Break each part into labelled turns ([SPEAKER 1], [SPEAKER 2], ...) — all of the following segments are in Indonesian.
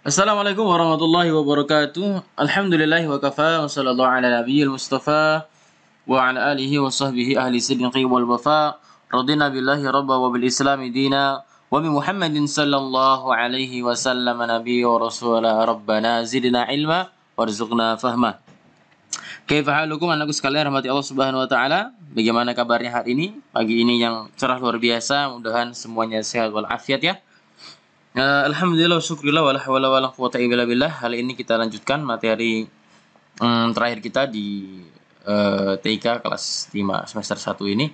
[SPEAKER 1] Assalamualaikum warahmatullahi wabarakatuh. Alhamdulillah wa kafa wa sallallahu ala nabiyil mustafa wa ala alihi wa sahbihi ahli sidqi wal wafa. Radina billahi rabba wa bil islami dina wa bi Muhammadin sallallahu alaihi wa sallam nabiyyi wa rasula rabbana zidna ilma warzuqna fahma. Kaifa halukum anakku sekalian rahmati Allah Subhanahu wa taala. Bagaimana kabarnya hari ini? Pagi ini yang cerah luar biasa, mudahan semuanya sehat wal afiat ya. Uh, Alhamdulillah, syukurillah, wala hawla wala quwata illa billah. Hal ini kita lanjutkan materi um, terakhir kita di uh, eh, TK kelas 5 semester 1 ini.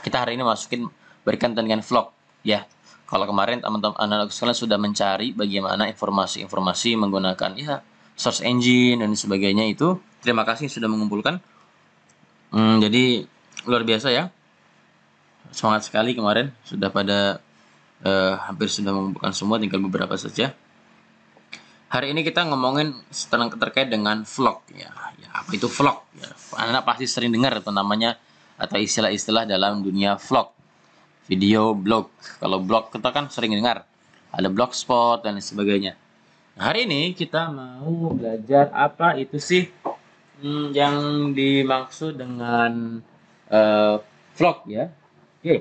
[SPEAKER 1] Kita hari ini masukin berikan dengan vlog ya. Kalau kemarin teman-teman anak sudah mencari bagaimana informasi-informasi menggunakan ya search engine dan sebagainya itu. Terima kasih sudah mengumpulkan. Um, jadi luar biasa ya. Semangat sekali kemarin sudah pada uh, hampir sudah mengumpulkan semua tinggal beberapa saja hari ini kita ngomongin tentang terkait dengan vlog ya, ya apa itu vlog ya. anda pasti sering dengar atau namanya atau istilah-istilah dalam dunia vlog video blog kalau blog kita kan sering dengar ada blogspot dan sebagainya nah, hari ini kita mau belajar apa itu sih hmm, yang dimaksud dengan uh, vlog ya oke okay.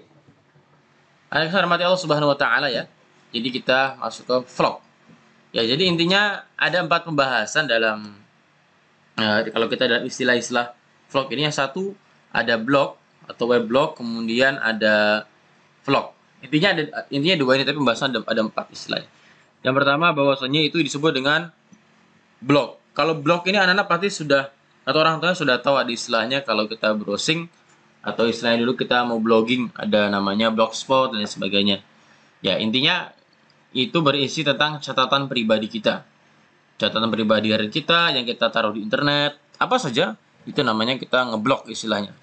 [SPEAKER 1] Alhamdulillah hormati Allah Subhanahu wa taala ya. Jadi kita masuk ke vlog. Ya, jadi intinya ada empat pembahasan dalam uh, kalau kita dalam istilah-istilah vlog ini yang satu ada blog atau web blog kemudian ada vlog. Intinya ada intinya dua ini tapi pembahasan ada, ada empat istilah. Yang pertama bahwasanya itu disebut dengan blog. Kalau blog ini anak-anak pasti sudah atau orang tua sudah tahu ada istilahnya kalau kita browsing atau istilahnya dulu kita mau blogging ada namanya blogspot dan sebagainya ya intinya itu berisi tentang catatan pribadi kita catatan pribadi hari kita yang kita taruh di internet apa saja itu namanya kita ngeblok istilahnya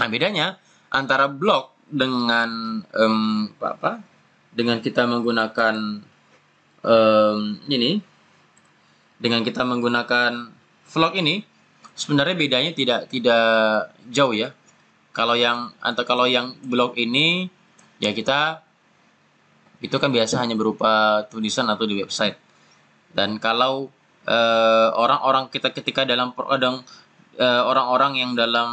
[SPEAKER 1] nah bedanya antara blog dengan um, apa, apa dengan kita menggunakan um, ini dengan kita menggunakan vlog ini sebenarnya bedanya tidak tidak jauh ya kalau yang atau kalau yang blog ini ya kita itu kan biasa hanya berupa tulisan atau di website. Dan kalau orang eh, orang-orang kita ketika dalam orang eh, uh, eh, orang-orang yang dalam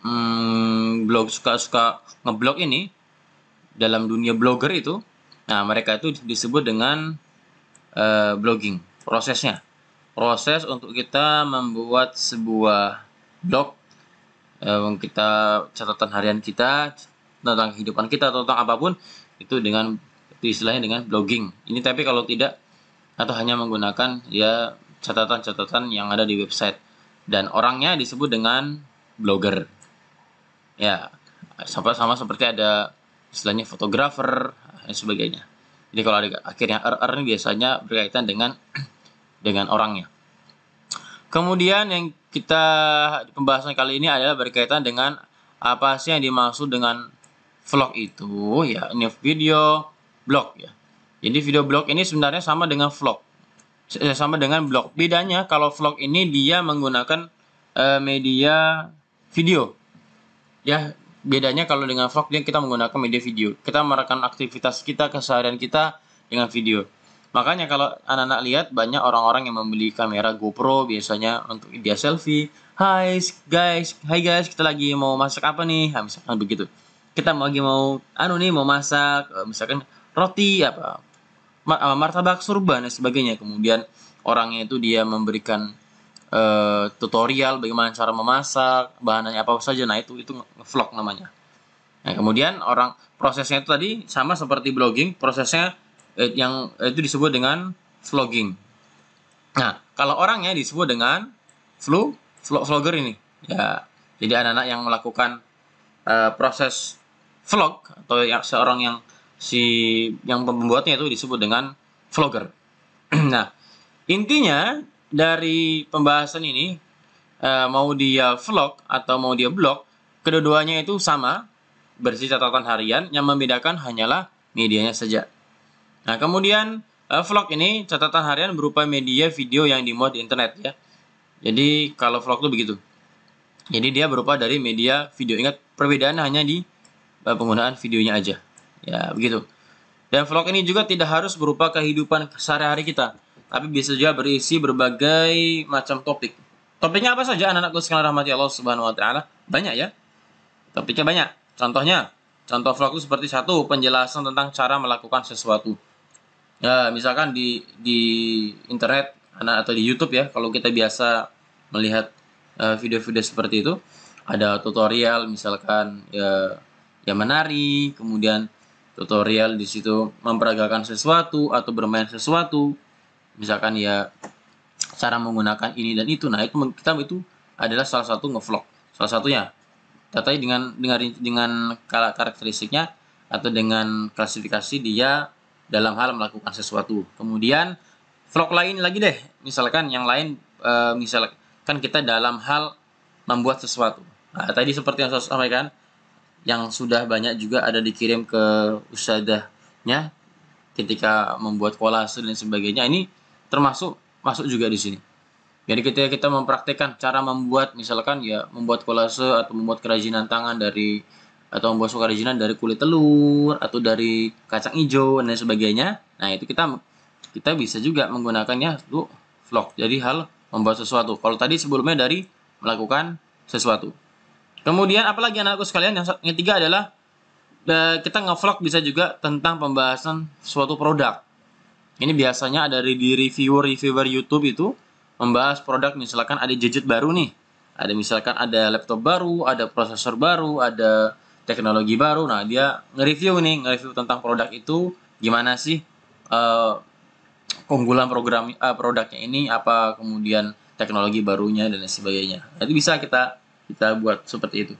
[SPEAKER 1] um, blog suka-suka ngeblog ini dalam dunia blogger itu, nah mereka itu disebut dengan uh, blogging prosesnya proses untuk kita membuat sebuah blog eh, kita catatan harian kita tentang kehidupan kita atau tentang apapun itu dengan itu istilahnya dengan blogging. Ini tapi kalau tidak atau hanya menggunakan ya catatan-catatan yang ada di website dan orangnya disebut dengan blogger. Ya, sama-sama seperti ada istilahnya fotografer dan sebagainya. Jadi kalau ada akhirnya RR er, er ini biasanya berkaitan dengan dengan orangnya. Kemudian yang kita pembahasan kali ini adalah berkaitan dengan apa sih yang dimaksud dengan vlog itu ya ini video blog ya jadi video blog ini sebenarnya sama dengan vlog eh, sama dengan blog bedanya kalau vlog ini dia menggunakan uh, media video ya bedanya kalau dengan vlog dia kita menggunakan media video kita merekam aktivitas kita keseharian kita dengan video Makanya kalau anak-anak lihat banyak orang-orang yang membeli kamera GoPro biasanya untuk dia selfie. Hai guys, hai guys, kita lagi mau masak apa nih? Nah, misalkan begitu. Kita lagi mau anu nih mau masak eh, misalkan roti apa eh, martabak surban dan sebagainya. Kemudian orangnya itu dia memberikan uh, tutorial bagaimana cara memasak, bahannya apa saja. Nah, itu itu vlog namanya. Nah, kemudian orang prosesnya itu tadi sama seperti blogging, prosesnya eh, yang eh, itu disebut dengan vlogging. Nah, kalau orangnya disebut dengan flu vlog, vlogger ini ya. Jadi anak-anak yang melakukan eh, proses vlog atau yang seorang yang si yang pembuatnya itu disebut dengan vlogger. nah, intinya dari pembahasan ini eh, mau dia vlog atau mau dia blog, kedua-duanya itu sama bersih catatan harian yang membedakan hanyalah medianya saja. Nah, kemudian uh, vlog ini catatan harian berupa media video yang dimuat di internet ya. Jadi kalau vlog tuh begitu. Jadi dia berupa dari media video. Ingat perbedaan hanya di uh, penggunaan videonya aja. Ya, begitu. Dan vlog ini juga tidak harus berupa kehidupan sehari-hari kita, tapi bisa juga berisi berbagai macam topik. Topiknya apa saja anak-anakku sekalian rahmati Allah Subhanahu wa taala? Banyak ya. Topiknya banyak. Contohnya, contoh vlog itu seperti satu, penjelasan tentang cara melakukan sesuatu ya misalkan di di internet anak atau di YouTube ya kalau kita biasa melihat eh, video-video uh, seperti itu ada tutorial misalkan ya ya menari kemudian tutorial di situ memperagakan sesuatu atau bermain sesuatu misalkan ya cara menggunakan ini dan itu nah itu kita itu adalah salah satu ngevlog salah satunya katanya dengan dengan dengan karakteristiknya atau dengan klasifikasi dia dalam hal melakukan sesuatu. Kemudian vlog lain lagi deh, misalkan yang lain e, misalkan kita dalam hal membuat sesuatu. Nah, tadi seperti yang saya sampaikan, yang sudah banyak juga ada dikirim ke usahanya ketika membuat kolase dan sebagainya. Ini termasuk masuk juga di sini. Jadi ketika kita mempraktekkan cara membuat misalkan ya membuat kolase atau membuat kerajinan tangan dari atau membuat suka sukarelajinan dari kulit telur atau dari kacang hijau dan sebagainya nah itu kita kita bisa juga menggunakannya tuh vlog jadi hal membuat sesuatu kalau tadi sebelumnya dari melakukan sesuatu kemudian apalagi anakku sekalian yang, ketiga adalah eh, kita nge-vlog bisa juga tentang pembahasan suatu produk ini biasanya ada di reviewer reviewer YouTube itu membahas produk misalkan ada gadget baru nih ada misalkan ada laptop baru ada prosesor baru ada teknologi baru. Nah, dia nge-review nih, nge-review tentang produk itu gimana sih uh, keunggulan program uh, produknya ini apa kemudian teknologi barunya dan sebagainya. Jadi bisa kita kita buat seperti itu.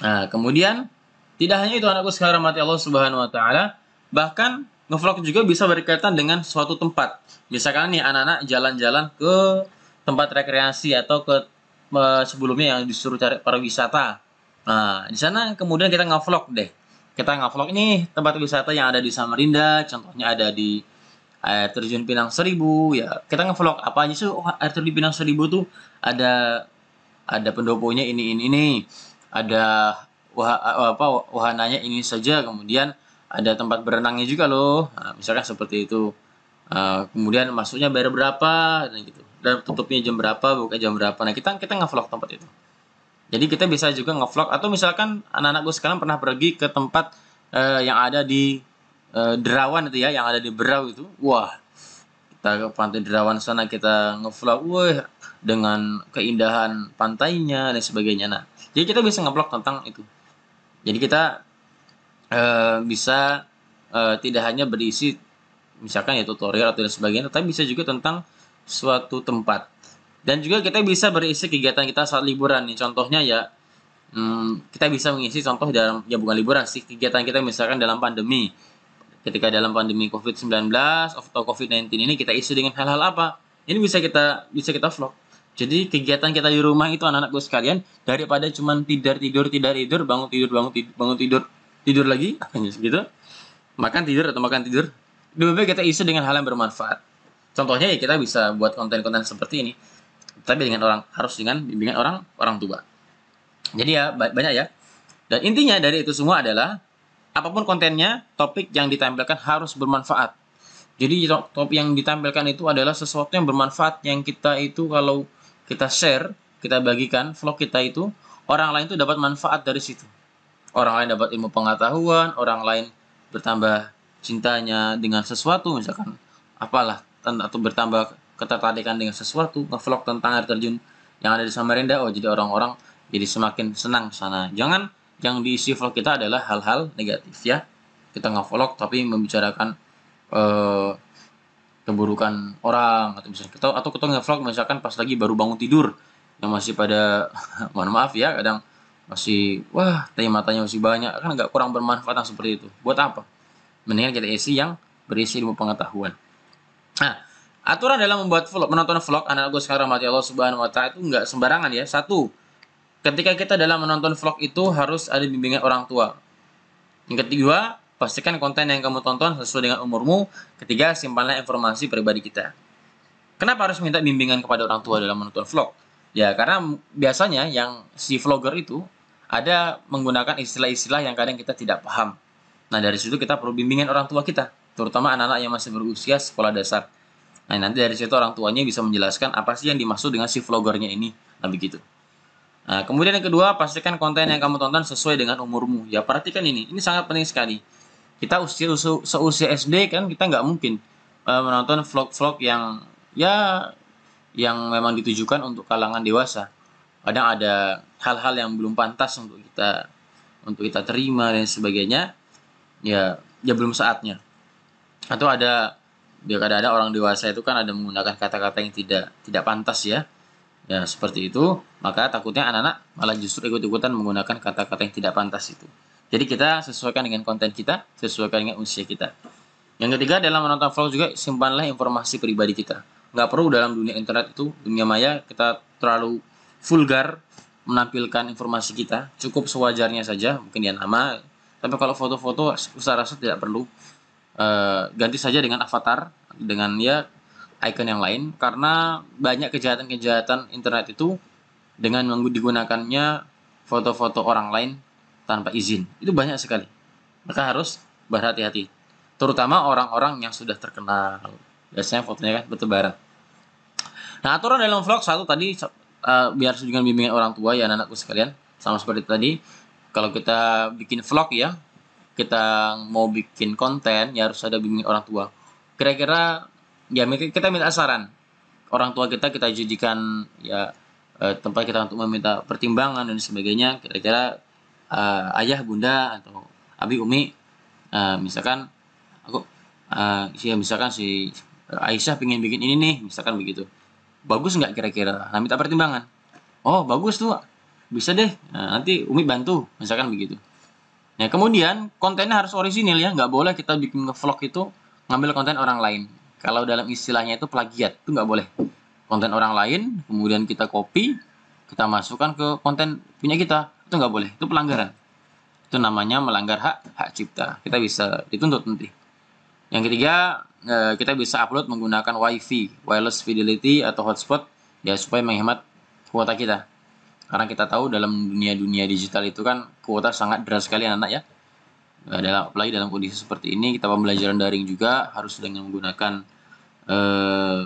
[SPEAKER 1] Nah, kemudian tidak hanya itu anakku sekarang mati Allah Subhanahu wa taala, bahkan ngevlog juga bisa berkaitan dengan suatu tempat. Misalkan nih anak-anak jalan-jalan ke tempat rekreasi atau ke eh, sebelumnya yang disuruh cari pariwisata Nah, di sana kemudian kita ngevlog deh. Kita ngevlog ini tempat wisata yang ada di Samarinda, contohnya ada di air terjun Pinang Seribu ya. Kita ngevlog apa aja sih oh, air terjun Pinang Seribu tuh ada ada pendoponya ini ini ini. Ada wah, eh, apa wahananya ini saja kemudian ada tempat berenangnya juga loh. Nah, misalkan seperti itu. Uh, kemudian masuknya bayar berapa dan gitu. Dan tutupnya jam berapa, buka jam berapa. Nah, kita kita ngevlog tempat itu. Jadi kita bisa juga ngevlog atau misalkan anak-anakku sekarang pernah pergi ke tempat uh, yang ada di uh, Derawan itu ya, yang ada di Berau itu. Wah, kita ke pantai Derawan sana kita ngevlog, wah dengan keindahan pantainya dan sebagainya. Nah, jadi kita bisa ngevlog tentang itu. Jadi kita uh, bisa uh, tidak hanya berisi misalkan ya tutorial atau dan sebagainya, tapi bisa juga tentang suatu tempat dan juga kita bisa berisi kegiatan kita saat liburan nih. Contohnya ya hmm, kita bisa mengisi contoh dalam ya bukan liburan sih, kegiatan kita misalkan dalam pandemi. Ketika dalam pandemi COVID-19 atau COVID-19 ini kita isi dengan hal-hal apa? Ini bisa kita bisa kita vlog. Jadi kegiatan kita di rumah itu anak anak gue sekalian daripada cuman tidur tidur tidur tidur bangun tidur bangun tidur bangun tidur tidur lagi gitu makan tidur atau makan tidur lebih baik kita isi dengan hal yang bermanfaat. Contohnya ya kita bisa buat konten-konten seperti ini tapi dengan orang harus dengan bimbingan orang orang tua jadi ya banyak ya dan intinya dari itu semua adalah apapun kontennya topik yang ditampilkan harus bermanfaat jadi topik yang ditampilkan itu adalah sesuatu yang bermanfaat yang kita itu kalau kita share, kita bagikan vlog kita itu, orang lain itu dapat manfaat dari situ. Orang lain dapat ilmu pengetahuan, orang lain bertambah cintanya dengan sesuatu misalkan apalah atau bertambah ketertarikan dengan sesuatu, ngevlog tentang air terjun yang ada di Samarinda, oh jadi orang-orang jadi semakin senang sana. Jangan yang diisi vlog kita adalah hal-hal negatif ya. Kita nge tapi membicarakan eh, keburukan orang atau misalnya kita atau kita nge misalkan pas lagi baru bangun tidur yang masih pada mohon maaf ya kadang masih wah tanya matanya masih banyak kan nggak kurang bermanfaat yang seperti itu buat apa mendingan kita isi yang berisi ilmu pengetahuan nah Aturan dalam membuat vlog, menonton vlog anak gue sekarang mati Allah Subhanahu wa taala itu nggak sembarangan ya. Satu, ketika kita dalam menonton vlog itu harus ada bimbingan orang tua. Yang ketiga pastikan konten yang kamu tonton sesuai dengan umurmu. Ketiga, simpanlah informasi pribadi kita. Kenapa harus minta bimbingan kepada orang tua dalam menonton vlog? Ya, karena biasanya yang si vlogger itu ada menggunakan istilah-istilah yang kadang kita tidak paham. Nah, dari situ kita perlu bimbingan orang tua kita, terutama anak-anak yang masih berusia sekolah dasar. Nah, nanti dari situ orang tuanya bisa menjelaskan apa sih yang dimaksud dengan si vlogernya ini. Nah, begitu. Nah, kemudian yang kedua, pastikan konten yang kamu tonton sesuai dengan umurmu. Ya, perhatikan ini. Ini sangat penting sekali. Kita usia, usia seusia SD kan kita nggak mungkin uh, menonton vlog-vlog yang ya yang memang ditujukan untuk kalangan dewasa. Kadang ada hal-hal yang belum pantas untuk kita untuk kita terima dan sebagainya. Ya, ya belum saatnya. Atau ada dia ya, kadang-kadang orang dewasa itu kan ada menggunakan kata-kata yang tidak tidak pantas ya ya seperti itu maka takutnya anak-anak malah justru ikut-ikutan menggunakan kata-kata yang tidak pantas itu jadi kita sesuaikan dengan konten kita sesuaikan dengan usia kita yang ketiga dalam menonton vlog juga simpanlah informasi pribadi kita nggak perlu dalam dunia internet itu dunia maya kita terlalu vulgar menampilkan informasi kita cukup sewajarnya saja mungkin ya nama tapi kalau foto-foto usah rasa tidak perlu Eh, ganti saja dengan avatar dengan ya icon yang lain karena banyak kejahatan-kejahatan internet itu dengan digunakannya foto-foto orang lain tanpa izin. Itu banyak sekali. Maka harus berhati-hati. Terutama orang-orang yang sudah terkenal. Biasanya fotonya kan bertebaran. Nah, aturan dalam vlog satu tadi uh, biar dengan bimbingan orang tua ya anak-anakku sekalian. Sama seperti tadi, kalau kita bikin vlog ya, kita mau bikin konten ya harus ada bimbing orang tua kira-kira ya kita minta saran orang tua kita kita jadikan ya eh, tempat kita untuk meminta pertimbangan dan sebagainya kira-kira uh, ayah bunda atau abi umi uh, misalkan aku uh, ya misalkan si Aisyah pengen bikin ini nih misalkan begitu bagus nggak kira-kira nah minta pertimbangan oh bagus tuh bisa deh nah, nanti umi bantu misalkan begitu Nah kemudian kontennya harus orisinil ya, nggak boleh kita bikin vlog itu ngambil konten orang lain. Kalau dalam istilahnya itu plagiat, itu nggak boleh. Konten orang lain, kemudian kita copy, kita masukkan ke konten punya kita, itu nggak boleh, itu pelanggaran. Itu namanya melanggar hak hak cipta. Kita bisa dituntut nanti. Yang ketiga, eh, kita bisa upload menggunakan WiFi, wireless fidelity atau hotspot ya supaya menghemat kuota kita. Karena kita tahu dalam dunia-dunia digital itu kan kuota sangat deras sekali anak-anak ya. Nah, dalam, apalagi dalam kondisi seperti ini kita pembelajaran daring juga harus dengan menggunakan eh,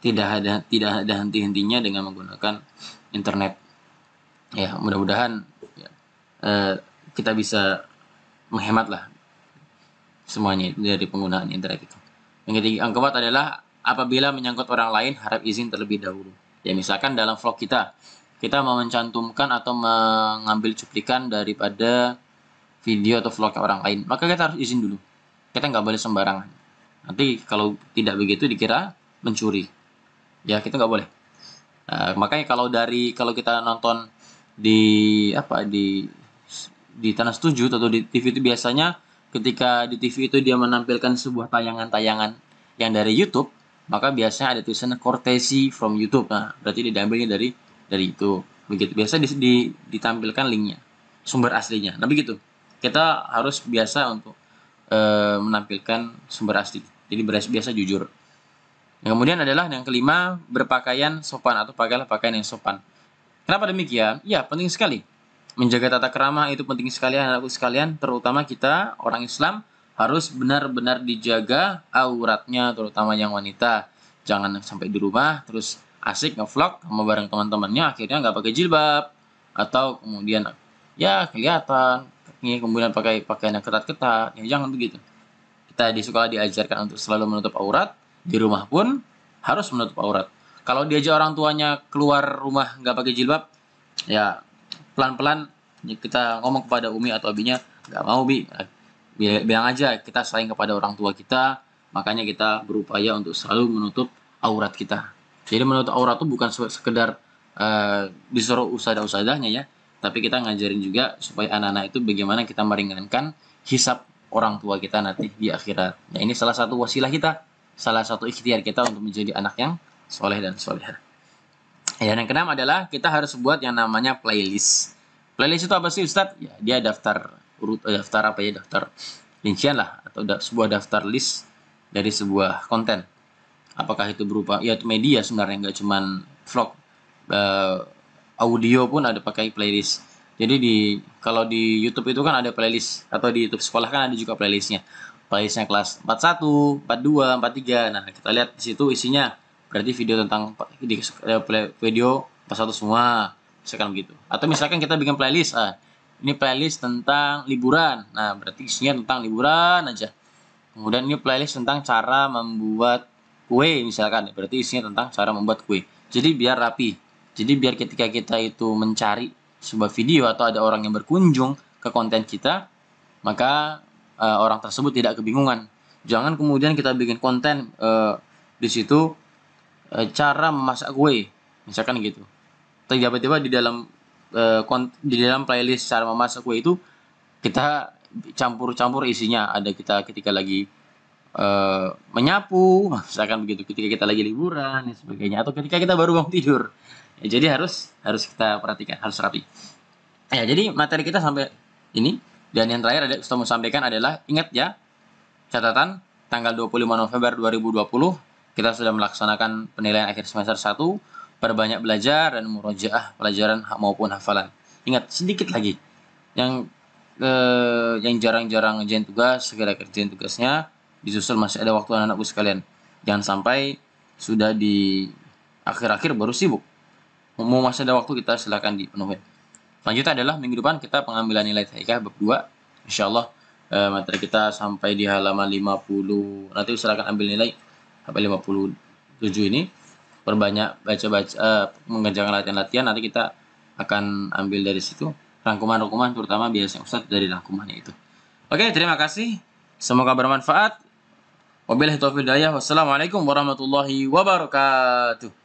[SPEAKER 1] tidak ada tidak ada henti-hentinya dengan menggunakan internet. Ya mudah-mudahan ya, eh, kita bisa menghemat lah semuanya dari penggunaan internet itu. Yang ketiga, yang keempat adalah apabila menyangkut orang lain harap izin terlebih dahulu. Ya misalkan dalam vlog kita kita mau mencantumkan atau mengambil cuplikan daripada video atau vlog orang lain maka kita harus izin dulu kita nggak boleh sembarangan nanti kalau tidak begitu dikira mencuri ya kita nggak boleh nah, makanya kalau dari kalau kita nonton di apa di di tanah setuju atau di TV itu biasanya ketika di TV itu dia menampilkan sebuah tayangan-tayangan yang dari YouTube maka biasanya ada tulisan courtesy from YouTube nah berarti diambilnya dari dari itu begitu biasa di, di, ditampilkan linknya sumber aslinya nah begitu kita harus biasa untuk e, menampilkan sumber asli jadi biasa jujur nah, kemudian adalah yang kelima berpakaian sopan atau pakailah pakaian yang sopan kenapa demikian ya penting sekali menjaga tata kerama itu penting sekali anakku sekalian terutama kita orang Islam harus benar-benar dijaga auratnya terutama yang wanita jangan sampai di rumah terus asik ngevlog sama bareng teman-temannya akhirnya nggak pakai jilbab atau kemudian ya kelihatan nih kemudian pakai pakaian yang ketat-ketat ya jangan begitu kita di sekolah diajarkan untuk selalu menutup aurat di rumah pun harus menutup aurat kalau diajak orang tuanya keluar rumah nggak pakai jilbab ya pelan-pelan kita ngomong kepada umi atau abinya nggak mau bi bilang aja kita sayang kepada orang tua kita makanya kita berupaya untuk selalu menutup aurat kita jadi menurut aurat itu bukan sekedar uh, disuruh usada-usadanya ya, tapi kita ngajarin juga supaya anak-anak itu bagaimana kita meringankan hisap orang tua kita nanti di akhirat. Nah ini salah satu wasilah kita, salah satu ikhtiar kita untuk menjadi anak yang soleh dan solehah. Ya, yang keenam adalah kita harus buat yang namanya playlist. Playlist itu apa sih Ustadz? Ya, dia daftar urut eh, daftar apa ya daftar rincian lah atau da, sebuah daftar list dari sebuah konten apakah itu berupa ya media sebenarnya nggak cuman vlog uh, audio pun ada pakai playlist jadi di kalau di YouTube itu kan ada playlist atau di YouTube sekolah kan ada juga playlistnya playlistnya kelas 41, 42, 43 nah kita lihat di situ isinya berarti video tentang eh, video pas satu semua misalkan begitu atau misalkan kita bikin playlist ah ini playlist tentang liburan nah berarti isinya tentang liburan aja kemudian ini playlist tentang cara membuat kue misalkan berarti isinya tentang cara membuat kue jadi biar rapi jadi biar ketika kita itu mencari sebuah video atau ada orang yang berkunjung ke konten kita maka uh, orang tersebut tidak kebingungan jangan kemudian kita bikin konten uh, di situ uh, cara memasak kue misalkan gitu tiba-tiba di dalam uh, di dalam playlist cara memasak kue itu kita campur-campur isinya ada kita ketika lagi Eh, menyapu, misalkan begitu ketika kita lagi liburan dan sebagainya atau ketika kita baru bangun tidur. Ya, jadi harus harus kita perhatikan, harus rapi. Ya, jadi materi kita sampai ini dan yang terakhir ada Ustaz mau sampaikan adalah ingat ya catatan tanggal 25 November 2020 kita sudah melaksanakan penilaian akhir semester 1 perbanyak belajar dan murojaah pelajaran maupun hafalan. Ingat sedikit lagi yang eh, yang jarang-jarang ngerjain tugas segera kerjain tugasnya disusul masih ada waktu anak-anakku sekalian. Jangan sampai sudah di akhir-akhir baru sibuk. Mau masih ada waktu kita silakan dipenuhi. Selanjutnya adalah minggu depan kita pengambilan nilai TK bab 2. Insyaallah eh, materi kita sampai di halaman 50. Nanti silakan ambil nilai sampai 57 ini. Perbanyak baca-baca eh, mengerjakan latihan-latihan nanti kita akan ambil dari situ rangkuman-rangkuman terutama biasanya Ustadz dari rangkumannya itu. Oke, terima kasih. Semoga bermanfaat. وبالله التوفيق والسلام عليكم ورحمة الله وبركاته